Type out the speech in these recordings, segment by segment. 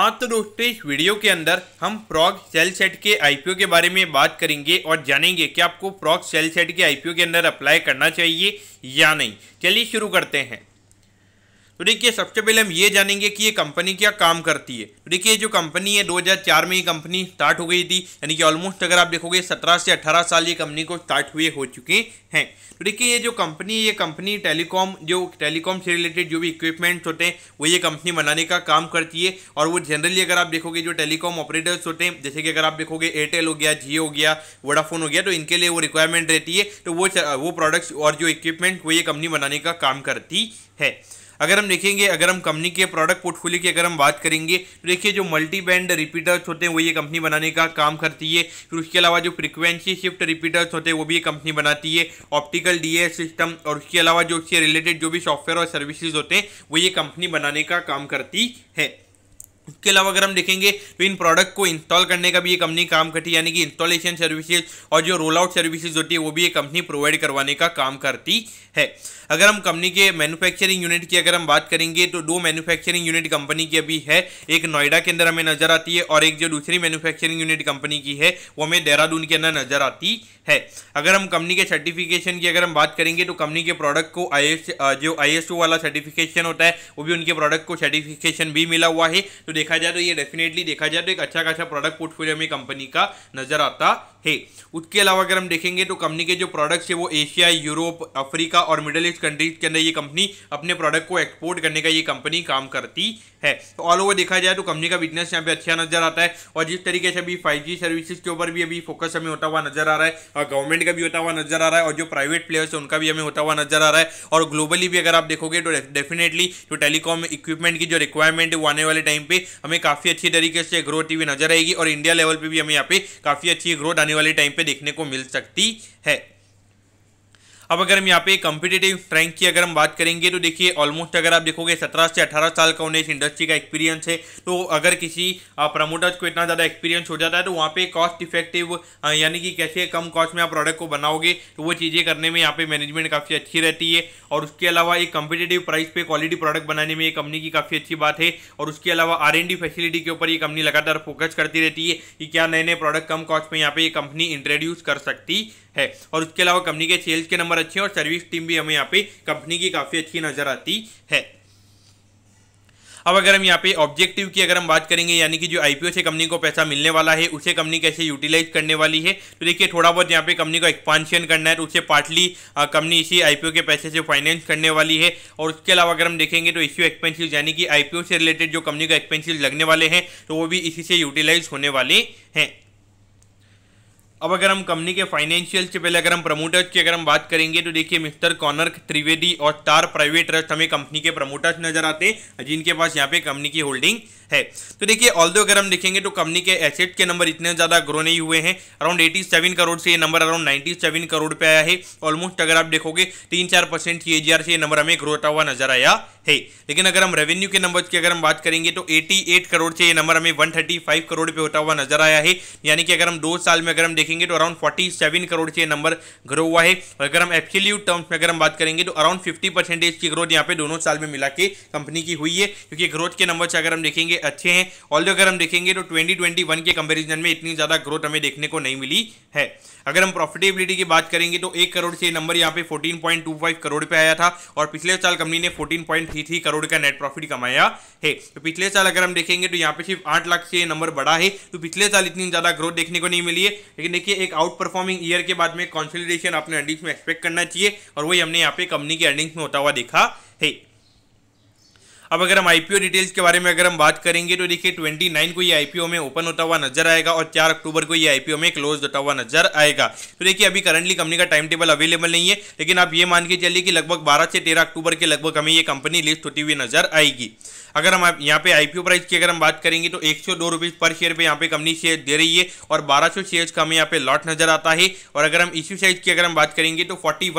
हाँ तो दोस्तों इस वीडियो के अंदर हम प्रॉग सेल सेट के आईपीओ के बारे में बात करेंगे और जानेंगे कि आपको प्रॉग सेल सेट के आईपीओ के अंदर अप्लाई करना चाहिए या नहीं चलिए शुरू करते हैं तो देखिए सबसे पहले हम ये जानेंगे कि ये कंपनी क्या काम करती है तो देखिए जो कंपनी है 2004 में ये कंपनी स्टार्ट हो गई थी यानी कि ऑलमोस्ट अगर आप देखोगे 17 से 18 साल ये कंपनी को स्टार्ट हुए हो चुके हैं तो देखिए ये जो कंपनी ये कंपनी टेलीकॉम जो टेलीकॉम से रिलेटेड जो भी इक्विपमेंट्स होते हैं वो ये कंपनी बनाने का काम करती है और वो जनरली अगर आप देखोगे जो टेलीकॉम ऑपरेटर्स होते हैं जैसे कि अगर आप देखोगे एयरटेल हो गया जियो हो गया वोडाफोन हो गया तो इनके लिए वो रिक्वायरमेंट रहती है तो वो वो प्रोडक्ट्स और जो इक्विपमेंट वो ये कंपनी बनाने का काम करती है अगर हम देखेंगे अगर हम कंपनी के प्रोडक्ट पोर्टफोलियो की अगर हम बात करेंगे तो देखिए जो मल्टी बैंड रिपीटर्स होते हैं वो ये कंपनी बनाने का काम करती है फिर उसके अलावा जो फ्रिक्वेंसी शिफ्ट रिपीटर्स होते हैं वो भी ये कंपनी बनाती है ऑप्टिकल डी सिस्टम और उसके अलावा जो उसके रिलेटेड जो भी सॉफ्टवेयर और सर्विसेज होते हैं वो ये कंपनी बनाने का काम करती है इसके अलावा अगर हम देखेंगे तो इन प्रोडक्ट को इंस्टॉल करने का भी ये कंपनी काम करती है यानी कि इंस्टॉलेशन सर्विसेज और जो रोल आउट सर्विसेज होती है वो भी ये कंपनी प्रोवाइड करवाने का काम करती है अगर हम कंपनी के मैन्युफैक्चरिंग यूनिट की अगर हम बात करेंगे तो दो मैन्युफैक्चरिंग यूनिट कंपनी की अभी है एक नोएडा के अंदर हमें नजर आती है और एक जो दूसरी मैन्युफैक्चरिंग यूनिट कंपनी की है वो हमें देहरादून के अंदर नजर आती है अगर हम कंपनी के सर्टिफिकेशन की अगर हम बात करेंगे तो कंपनी के प्रोडक्ट को आई जो आई वाला सर्टिफिकेशन होता है वो भी उनके प्रोडक्ट को सर्टिफिकेशन भी मिला हुआ है तो देखा जाए तो ये डेफिनेटली देखा जाए तो एक अच्छा खासा प्रोडक्ट पोर्टफोलियो में कंपनी का नजर आता है उसके अलावा अगर हम देखेंगे तो कंपनी के जो प्रोडक्ट्स है वो एशिया यूरोप अफ्रीका और मिडल ईस्ट कंट्रीज के अंदर ये कंपनी अपने प्रोडक्ट को एक्सपोर्ट करने का ये कंपनी काम करती है तो ऑल ओवर देखा जाए तो कंपनी का बिजनेस यहाँ पे अच्छा नजर आता है और जिस तरीके से अभी फाइव सर्विसेज के ऊपर भी अभी फोकस हमें होता हुआ नजर आ रहा है और गवर्नमेंट का भी होता हुआ नजर आ रहा है और जो प्राइवेट प्लेयर्स है उनका भी हमें होता हुआ नजर आ रहा है और ग्लोबली भी अगर आप देखोगे तो डेफिनेटली जो टेलीकॉम इक्विपमेंट की जो रिक्वायरमेंट है वो आने वाले टाइम पे हमें काफ़ी अच्छी तरीके से ग्रोथ हुई नजर आएगी और इंडिया लेवल पर भी हमें यहाँ पे काफ़ी अच्छी ग्रोथ आने वाले टाइम पे देखने को मिल सकती है अब अगर हम यहाँ पे कम्पिटेटिव रैंक की अगर हम बात करेंगे तो देखिए ऑलमोस्ट अगर आप देखोगे सत्रह से अठारह साल का उन्हें इस इंडस्ट्री का एक्सपीरियंस है तो अगर किसी प्रमोटर्स को इतना ज़्यादा एक्सपीरियंस हो जाता है तो वहाँ पे कॉस्ट इफेक्टिव यानी कि कैसे कम कॉस्ट में आप प्रोडक्ट को बनाओगे तो वो चीज़ें करने में यहाँ पे मैनेजमेंट काफ़ी अच्छी रहती है और उसके अलावा एक कम्पिटेटिव प्राइस पे क्वालिटी प्रोडक्ट बनाने में ये कंपनी की काफ़ी अच्छी बात है और उसके अलावा आर फैसिलिटी के ऊपर ये कंपनी लगातार फोकस करती रहती है कि क्या नए नए प्रोडक्ट कम कॉस्ट में यहाँ पे ये कंपनी इंट्रोड्यूस कर सकती है और उसके अलावा कंपनी के सेल्स के नंबर अच्छे हैं और सर्विस टीम भी हमें यहाँ पे कंपनी की काफ़ी अच्छी नज़र आती है अब अगर हम यहाँ पे ऑब्जेक्टिव की अगर हम बात करेंगे यानी कि जो आईपीओ से कंपनी को पैसा मिलने वाला है उसे कंपनी कैसे यूटिलाइज करने वाली है तो देखिए थोड़ा बहुत यहाँ पे कंपनी को एक्सपांशन करना है तो उसे पार्टली कंपनी इसी आईपीओ के पैसे से फाइनेंस करने वाली है और उसके अलावा अगर हम देखेंगे तो इश्यू एक्सपेंसिव यानी कि आईपीओ से रिलेटेड जो कंपनी का एक्सपेंसिव लगने वाले हैं तो वो भी इसी से यूटिलाइज होने वाले हैं अब अगर हम कंपनी के फाइनेंशियल से पहले अगर हम प्रमोटर्स की अगर हम बात करेंगे तो देखिए मिस्टर कॉनर त्रिवेदी और स्टार प्राइवेट ट्रस्ट हमें कंपनी के प्रमोटर्स नजर आते हैं जिनके पास यहाँ पे कंपनी की होल्डिंग है तो देखिए ऑल्दो अगर हम देखेंगे तो कंपनी के एसेट के नंबर इतने ज़्यादा ग्रो नहीं हुए हैं अराउंड 87 करोड़ से ये नंबर अराउंड 97 करोड़ पे आया है ऑलमोस्ट अगर आप देखोगे तीन चार परसेंट सी ये नंबर हमें ग्रो होता हुआ नजर आया है लेकिन अगर हम रेवेन्यू के नंबर की अगर हम बात करेंगे तो 88 करोड़ से ये नंबर हमें 135 करोड़ पे होता हुआ नजर आया है यानी कि अगर हम दो साल में अगर हम देखेंगे तो अराउंड 47 करोड़ से ये नंबर ग्रो हुआ है और अगर हम एब्सोल्यूट टर्म्स में अगर हम बात करेंगे तो अराउंड फिफ्टी परसेंटेज की ग्रोथ यहाँ पे दोनों साल में मिला के कंपनी की हुई है क्योंकि ग्रोथ के नंबर अगर हम देखेंगे अच्छे हैं ऑल अगर हम देखेंगे तो ट्वेंटी के कंपेरिजन में इतनी ज़्यादा ग्रोथ हमें देखने को नहीं मिली है अगर हम प्रॉफिटेबिलिटी की बात करेंगे तो एक करोड़ से नंबर यहाँ पे 14.25 करोड़ पे आया था और पिछले साल कंपनी ने 14. थ्री थ्री करोड़ का नेट प्रॉफिट कमाया है तो पिछले साल अगर हम देखेंगे तो यहाँ पे सिर्फ आठ लाख से नंबर बढ़ा है तो पिछले साल इतनी ज़्यादा ग्रोथ देखने को नहीं मिली है लेकिन देखिए एक आउट परफॉर्मिंग ईयर के बाद में कॉन्सोलिडेशन अपने अर्निंग्स में एक्सपेक्ट करना चाहिए और वही हमने यहाँ पे कंपनी की अर्निंग्स में होता हुआ देखा है अब अगर हम आईपीओ डिटेल्स के बारे में अगर हम बात करेंगे तो देखिए नाइन को ये आईपीओ में ओपन होता हुआ नजर आएगा और चार अक्टूबर को ये आईपीओ में क्लोज होता हुआ नजर आएगा तो देखिए अभी करंटली कंपनी का टाइम टेबल अवेलेबल नहीं है लेकिन आप ये मान के चलिए कि लगभग बारह से तेरह अक्टूबर के लगभग हमें ये कंपनी लिस्ट होती हुई नजर आएगी अगर हम यहाँ पे आईपीओ प्राइस की अगर हम बात करेंगे तो एक सौ पर शेयर पे यहाँ पे कंपनी शेयर दे रही है और बारह सौ शेयर का हमें यहाँ पे लॉट नजर आता है और अगर हम इश्यू साइज की अगर हम बात करेंगे तो फोर्टी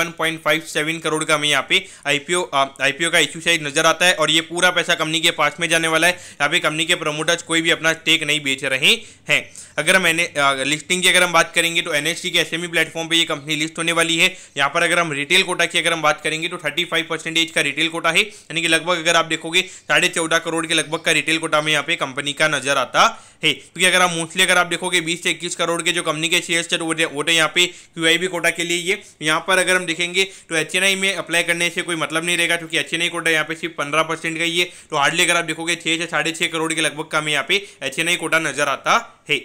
करोड़ का हमें यहाँ पे आईपीओ आईपीओ का इश्यू साइज नजर आता है और ये पूरा पैसा कंपनी के पास में जाने वाला है यहाँ पे कंपनी के प्रमोटर्स कोई भी अपना स्टेक नहीं बेच रहे हैं अगर हम एन लिस्टिंग की अगर हम बात करेंगे तो एन के एस प्लेटफॉर्म पर ये कंपनी लिस्ट होने वाली है यहाँ पर अगर हम रिटेल कोटा की अगर हम बात करेंगे तो थर्टी का रिटेल कोटा है यानी कि लगभग अगर आप देखोगे साढ़े चौदह करोड़ के लगभग का रिटेल कोटा में यहाँ पे कंपनी का नजर आता है क्योंकि अगर आप मोस्टली अगर आप देखोगे बीस से इक्कीस करोड़ के जो कंपनी के शेयर थे तो वो तो यहाँ पे क्यू कोटा के लिए ये यहाँ पर अगर हम देखेंगे तो एच में अप्लाई करने से कोई मतलब नहीं रहेगा क्योंकि एच कोटा यहाँ पे सिर्फ पंद्रह परसेंट का ही है तो हार्डली अगर आप देखोगे छः से साढ़े करोड़ के लगभग का हमें यहाँ पे एच कोटा नजर आता है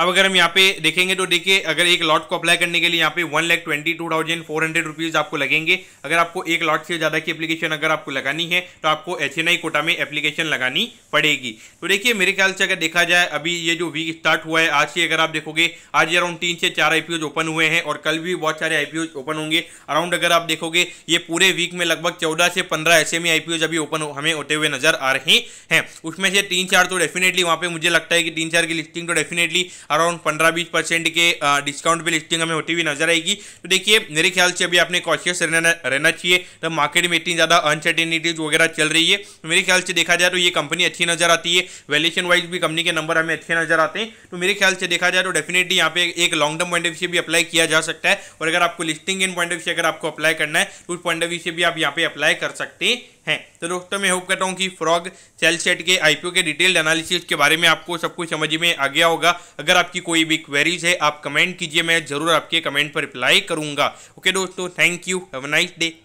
अब अगर हम यहाँ पे देखेंगे तो देखिए अगर एक लॉट को अप्लाई करने के लिए यहाँ पे one lakh twenty two thousand four hundred rupees आपको लगेंगे अगर आपको एक लॉट से ज़्यादा की एप्लीकेशन अगर आपको लगानी है तो आपको एच एन आई कोटा में एप्लीकेशन लगानी पड़ेगी तो देखिए मेरे ख्याल से अगर देखा जाए अभी ये जो वीक स्टार्ट हुआ है आज से अगर आप देखोगे आज अराउंड तीन से चार आई ओपन हुए हैं और कल भी बहुत सारे आई ओपन होंगे अराउंड अगर आप देखोगे ये पूरे वीक में लगभग चौदह से पंद्रह ऐसे में आई अभी ओपन हमें होते हुए नजर आ रहे हैं उसमें से तीन चार तो डेफिनेटली वहाँ पर मुझे लगता है कि तीन चार की लिस्टिंग तो डेफिनेटली अराउंड पंद्रह बीस परसेंट के डिस्काउंट पे लिस्टिंग हमें होती हुई नजर आएगी तो देखिए मेरे ख्याल से अभी आपने कॉशियस रहना रहना चाहिए तो मार्केट में इतनी ज़्यादा अनसर्टेनिटीज वगैरह चल रही है तो मेरे ख्याल से देखा जाए तो ये कंपनी अच्छी नजर आती है वैल्यूशन वाइज भी कंपनी के नंबर हमें अच्छे नजर आते हैं तो मेरे ख्याल से देखा जाए तो डेफिनेटली यहाँ पे एक long term point of view भी अप्लाई किया जा सकता है और अगर आपको listing in point of view अगर आपको अप्लाई करना है तो उस पॉइंट ऑफ व्यू से भी आप यहाँ पे अप्लाई कर सकते हैं हैं तो दोस्तों मैं होप करता हूँ कि फ्रॉग सेल सेट के आईपीओ के डिटेल्ड एनालिसिस के बारे में आपको सब कुछ समझ में आ गया होगा अगर आपकी कोई भी क्वेरीज है आप कमेंट कीजिए मैं जरूर आपके कमेंट पर रिप्लाई करूंगा ओके दोस्तों thank you have nice day